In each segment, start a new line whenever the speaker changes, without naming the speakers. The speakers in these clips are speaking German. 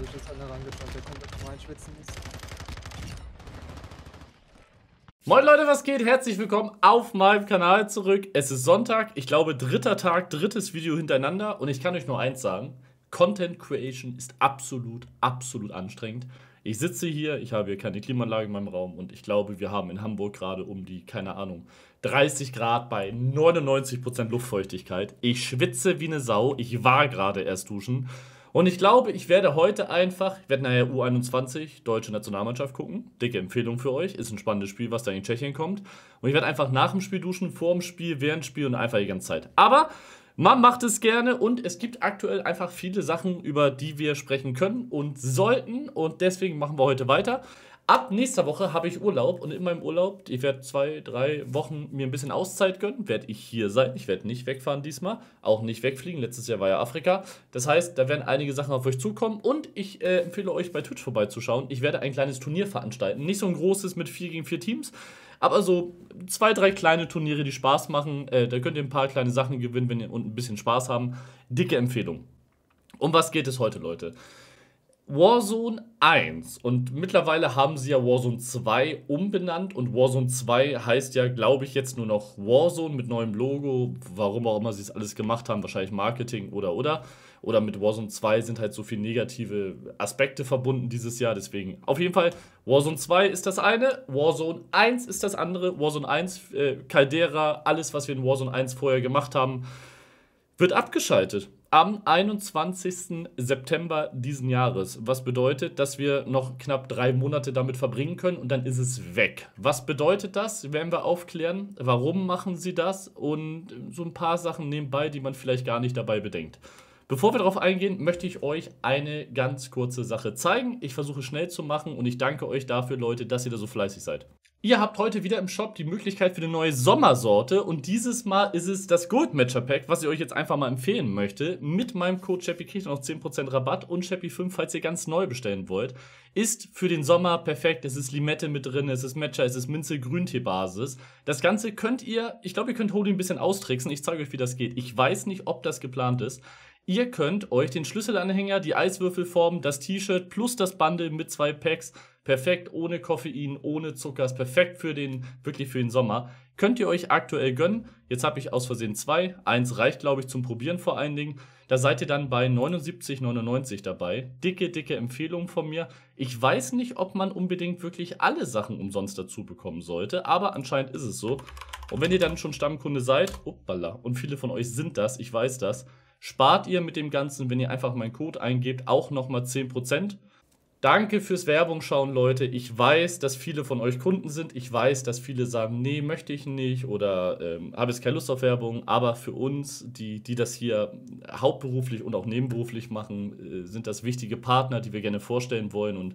Wo ich jetzt an der rangetan, der kommt einfach reinschwitzen muss. Moin Leute, was geht? Herzlich willkommen auf meinem Kanal zurück. Es ist Sonntag, ich glaube dritter Tag, drittes Video hintereinander und ich kann euch nur eins sagen. Content Creation ist absolut, absolut anstrengend. Ich sitze hier, ich habe hier keine Klimaanlage in meinem Raum und ich glaube, wir haben in Hamburg gerade um die, keine Ahnung, 30 Grad bei 99% Luftfeuchtigkeit. Ich schwitze wie eine Sau, ich war gerade erst duschen und ich glaube, ich werde heute einfach, ich werde nachher U21 deutsche Nationalmannschaft gucken. Dicke Empfehlung für euch. Ist ein spannendes Spiel, was da in Tschechien kommt. Und ich werde einfach nach dem Spiel duschen, vor dem Spiel, während dem Spiel und einfach die ganze Zeit. Aber man macht es gerne und es gibt aktuell einfach viele Sachen, über die wir sprechen können und sollten. Und deswegen machen wir heute weiter. Ab nächster Woche habe ich Urlaub und in meinem Urlaub, ich werde zwei, drei Wochen mir ein bisschen Auszeit gönnen, werde ich hier sein. Ich werde nicht wegfahren diesmal, auch nicht wegfliegen. Letztes Jahr war ja Afrika. Das heißt, da werden einige Sachen auf euch zukommen und ich äh, empfehle euch bei Twitch vorbeizuschauen. Ich werde ein kleines Turnier veranstalten. Nicht so ein großes mit 4 gegen 4 Teams, aber so zwei, drei kleine Turniere, die Spaß machen. Äh, da könnt ihr ein paar kleine Sachen gewinnen, wenn ihr und ein bisschen Spaß haben. Dicke Empfehlung. Um was geht es heute, Leute? Warzone 1 und mittlerweile haben sie ja Warzone 2 umbenannt und Warzone 2 heißt ja, glaube ich, jetzt nur noch Warzone mit neuem Logo, warum auch immer sie es alles gemacht haben, wahrscheinlich Marketing oder oder. Oder mit Warzone 2 sind halt so viele negative Aspekte verbunden dieses Jahr, deswegen auf jeden Fall Warzone 2 ist das eine, Warzone 1 ist das andere, Warzone 1, äh, Caldera, alles, was wir in Warzone 1 vorher gemacht haben, wird abgeschaltet am 21. September diesen Jahres. Was bedeutet, dass wir noch knapp drei Monate damit verbringen können und dann ist es weg. Was bedeutet das? Werden wir aufklären. Warum machen sie das? Und so ein paar Sachen nebenbei, die man vielleicht gar nicht dabei bedenkt. Bevor wir darauf eingehen, möchte ich euch eine ganz kurze Sache zeigen. Ich versuche schnell zu machen und ich danke euch dafür, Leute, dass ihr da so fleißig seid. Ihr habt heute wieder im Shop die Möglichkeit für eine neue Sommersorte und dieses Mal ist es das Gold Matcher Pack, was ich euch jetzt einfach mal empfehlen möchte. Mit meinem Code Chappy kriegt ihr noch 10% Rabatt und Chappy 5, falls ihr ganz neu bestellen wollt. Ist für den Sommer perfekt. Es ist Limette mit drin, es ist Matcha, es ist Minze Grüntee-Basis. Das Ganze könnt ihr, ich glaube, ihr könnt Holy ein bisschen austricksen. Ich zeige euch, wie das geht. Ich weiß nicht, ob das geplant ist. Ihr könnt euch den Schlüsselanhänger, die Eiswürfelform, das T-Shirt plus das Bundle mit zwei Packs, perfekt ohne Koffein, ohne Zucker, ist perfekt für den, wirklich für den Sommer. Könnt ihr euch aktuell gönnen. Jetzt habe ich aus Versehen zwei. Eins reicht, glaube ich, zum Probieren vor allen Dingen. Da seid ihr dann bei 79,99 dabei. Dicke, dicke Empfehlung von mir. Ich weiß nicht, ob man unbedingt wirklich alle Sachen umsonst dazu bekommen sollte, aber anscheinend ist es so. Und wenn ihr dann schon Stammkunde seid, uppala, und viele von euch sind das, ich weiß das, spart ihr mit dem Ganzen, wenn ihr einfach meinen Code eingebt, auch nochmal 10%. Danke fürs Werbung schauen, Leute. Ich weiß, dass viele von euch Kunden sind. Ich weiß, dass viele sagen, nee, möchte ich nicht oder ähm, habe jetzt keine Lust auf Werbung. Aber für uns, die, die das hier hauptberuflich und auch nebenberuflich machen, äh, sind das wichtige Partner, die wir gerne vorstellen wollen. Und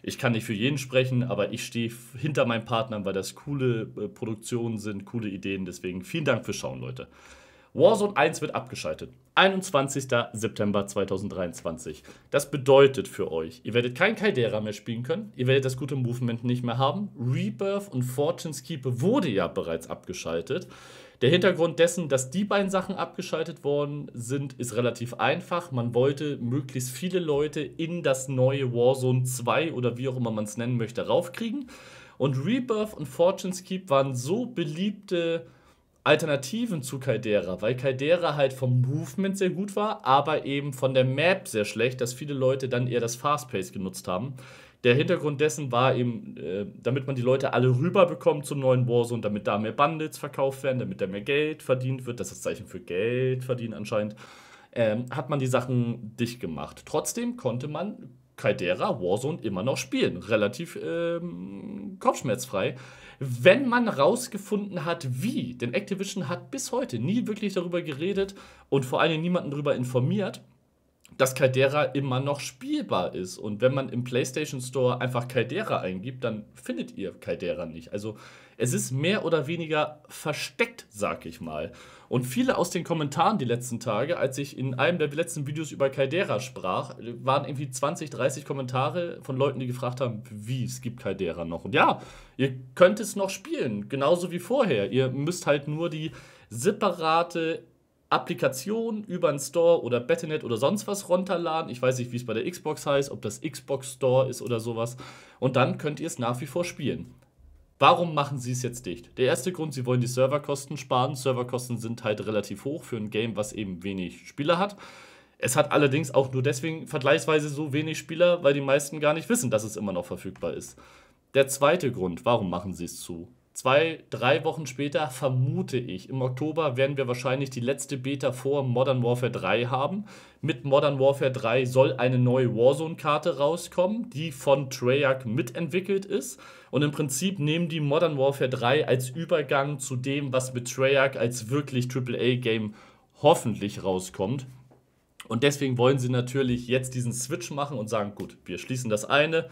ich kann nicht für jeden sprechen, aber ich stehe hinter meinen Partnern, weil das coole äh, Produktionen sind, coole Ideen. Deswegen vielen Dank fürs Schauen, Leute. Warzone 1 wird abgeschaltet. 21. September 2023. Das bedeutet für euch, ihr werdet kein Caldera mehr spielen können, ihr werdet das gute Movement nicht mehr haben. Rebirth und Fortune's Keeper wurde ja bereits abgeschaltet. Der Hintergrund dessen, dass die beiden Sachen abgeschaltet worden sind, ist relativ einfach. Man wollte möglichst viele Leute in das neue Warzone 2 oder wie auch immer man es nennen möchte, raufkriegen. Und Rebirth und Fortune's Keep waren so beliebte Alternativen zu Caldera, weil Caldera halt vom Movement sehr gut war, aber eben von der Map sehr schlecht, dass viele Leute dann eher das Fast Pace genutzt haben. Der Hintergrund dessen war eben, äh, damit man die Leute alle rüber bekommt zum neuen Warzone, damit da mehr Bundles verkauft werden, damit da mehr Geld verdient wird, das ist das Zeichen für Geld verdienen anscheinend, ähm, hat man die Sachen dicht gemacht. Trotzdem konnte man Caldera Warzone immer noch spielen. Relativ ähm, kopfschmerzfrei. Wenn man rausgefunden hat, wie, denn Activision hat bis heute nie wirklich darüber geredet und vor allem niemanden darüber informiert, dass Caldera immer noch spielbar ist. Und wenn man im PlayStation Store einfach Caldera eingibt, dann findet ihr Caldera nicht. Also es ist mehr oder weniger versteckt, sag ich mal. Und viele aus den Kommentaren die letzten Tage, als ich in einem der letzten Videos über Caldera sprach, waren irgendwie 20, 30 Kommentare von Leuten, die gefragt haben, wie, es gibt Caldera noch. Und ja, ihr könnt es noch spielen, genauso wie vorher. Ihr müsst halt nur die separate Applikation über einen Store oder Betternet oder sonst was runterladen. Ich weiß nicht, wie es bei der Xbox heißt, ob das Xbox Store ist oder sowas. Und dann könnt ihr es nach wie vor spielen. Warum machen sie es jetzt dicht? Der erste Grund, sie wollen die Serverkosten sparen. Serverkosten sind halt relativ hoch für ein Game, was eben wenig Spieler hat. Es hat allerdings auch nur deswegen vergleichsweise so wenig Spieler, weil die meisten gar nicht wissen, dass es immer noch verfügbar ist. Der zweite Grund, warum machen sie es zu? zwei, drei Wochen später vermute ich, im Oktober werden wir wahrscheinlich die letzte Beta vor Modern Warfare 3 haben. Mit Modern Warfare 3 soll eine neue Warzone-Karte rauskommen, die von Treyarch mitentwickelt ist. Und im Prinzip nehmen die Modern Warfare 3 als Übergang zu dem, was mit Treyarch als wirklich AAA-Game hoffentlich rauskommt. Und deswegen wollen sie natürlich jetzt diesen Switch machen und sagen, gut, wir schließen das eine,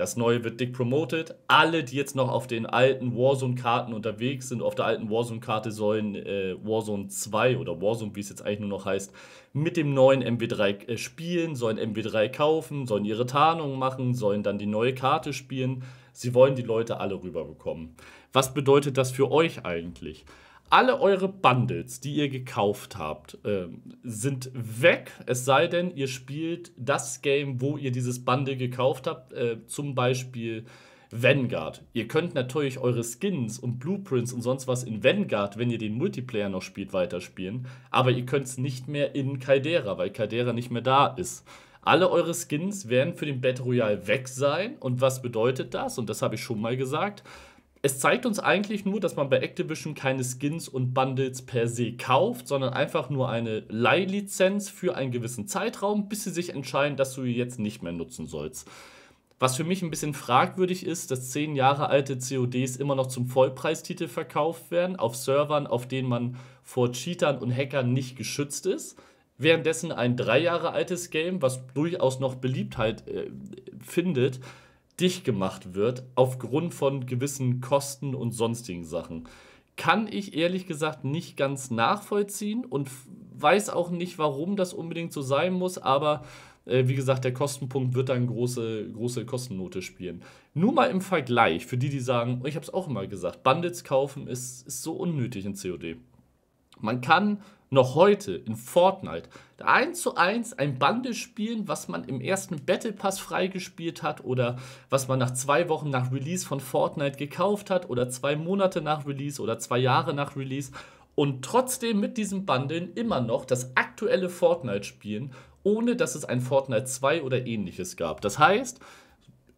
das neue wird dick promoted. Alle, die jetzt noch auf den alten Warzone-Karten unterwegs sind, auf der alten Warzone-Karte sollen äh, Warzone 2 oder Warzone, wie es jetzt eigentlich nur noch heißt, mit dem neuen MW3 äh, spielen, sollen MW3 kaufen, sollen ihre Tarnung machen, sollen dann die neue Karte spielen. Sie wollen die Leute alle rüberbekommen. Was bedeutet das für euch eigentlich? alle eure Bundles, die ihr gekauft habt, ähm, sind weg, es sei denn, ihr spielt das Game, wo ihr dieses Bundle gekauft habt, äh, zum Beispiel Vanguard. Ihr könnt natürlich eure Skins und Blueprints und sonst was in Vanguard, wenn ihr den Multiplayer noch spielt, weiterspielen, aber ihr könnt es nicht mehr in Caldera, weil Caldera nicht mehr da ist. Alle eure Skins werden für den Battle Royale weg sein und was bedeutet das? Und das habe ich schon mal gesagt es zeigt uns eigentlich nur, dass man bei Activision keine Skins und Bundles per se kauft, sondern einfach nur eine Leihlizenz für einen gewissen Zeitraum, bis sie sich entscheiden, dass du sie jetzt nicht mehr nutzen sollst. Was für mich ein bisschen fragwürdig ist, dass 10 Jahre alte CODs immer noch zum Vollpreistitel verkauft werden, auf Servern, auf denen man vor Cheatern und Hackern nicht geschützt ist. Währenddessen ein drei Jahre altes Game, was durchaus noch Beliebtheit äh, findet, dicht gemacht wird aufgrund von gewissen Kosten und sonstigen Sachen. Kann ich ehrlich gesagt nicht ganz nachvollziehen und weiß auch nicht, warum das unbedingt so sein muss, aber äh, wie gesagt, der Kostenpunkt wird dann große, große Kostennote spielen. Nur mal im Vergleich, für die, die sagen, ich habe es auch immer gesagt, Bundles kaufen ist, ist so unnötig in COD. Man kann noch heute in Fortnite eins zu eins ein Bundle spielen, was man im ersten Battle Pass freigespielt hat oder was man nach zwei Wochen nach Release von Fortnite gekauft hat oder zwei Monate nach Release oder zwei Jahre nach Release und trotzdem mit diesem Bundeln immer noch das aktuelle Fortnite spielen, ohne dass es ein Fortnite 2 oder ähnliches gab. Das heißt,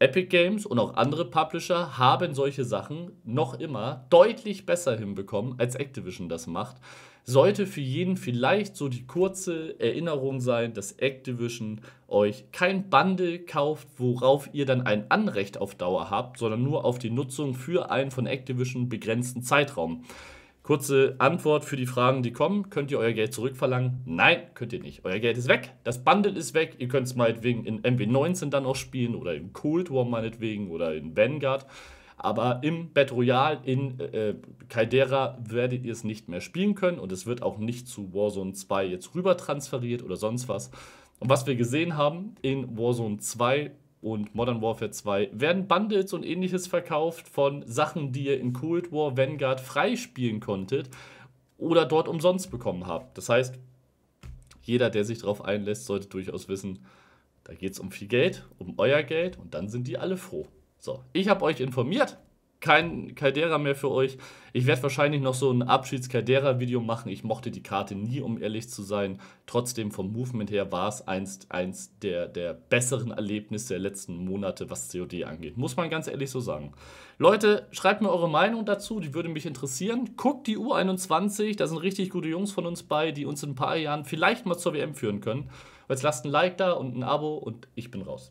Epic Games und auch andere Publisher haben solche Sachen noch immer deutlich besser hinbekommen, als Activision das macht sollte für jeden vielleicht so die kurze Erinnerung sein, dass Activision euch kein Bundle kauft, worauf ihr dann ein Anrecht auf Dauer habt, sondern nur auf die Nutzung für einen von Activision begrenzten Zeitraum. Kurze Antwort für die Fragen, die kommen. Könnt ihr euer Geld zurückverlangen? Nein, könnt ihr nicht. Euer Geld ist weg. Das Bundle ist weg. Ihr könnt es meinetwegen in MW19 dann auch spielen oder in Cold War meinetwegen oder in Vanguard. Aber im Battle Royale in äh, äh, Caldera werdet ihr es nicht mehr spielen können und es wird auch nicht zu Warzone 2 jetzt rüber transferiert oder sonst was. Und was wir gesehen haben in Warzone 2 und Modern Warfare 2 werden Bundles und ähnliches verkauft von Sachen, die ihr in Cold War Vanguard freispielen konntet oder dort umsonst bekommen habt. Das heißt, jeder, der sich darauf einlässt, sollte durchaus wissen, da geht es um viel Geld, um euer Geld und dann sind die alle froh. So, ich habe euch informiert. Kein Caldera mehr für euch. Ich werde wahrscheinlich noch so ein Abschieds-Caldera-Video machen. Ich mochte die Karte nie, um ehrlich zu sein. Trotzdem vom Movement her war es eins, eins der, der besseren Erlebnisse der letzten Monate, was COD angeht. Muss man ganz ehrlich so sagen. Leute, schreibt mir eure Meinung dazu, die würde mich interessieren. Guckt die U21, da sind richtig gute Jungs von uns bei, die uns in ein paar Jahren vielleicht mal zur WM führen können. Jetzt lasst ein Like da und ein Abo und ich bin raus.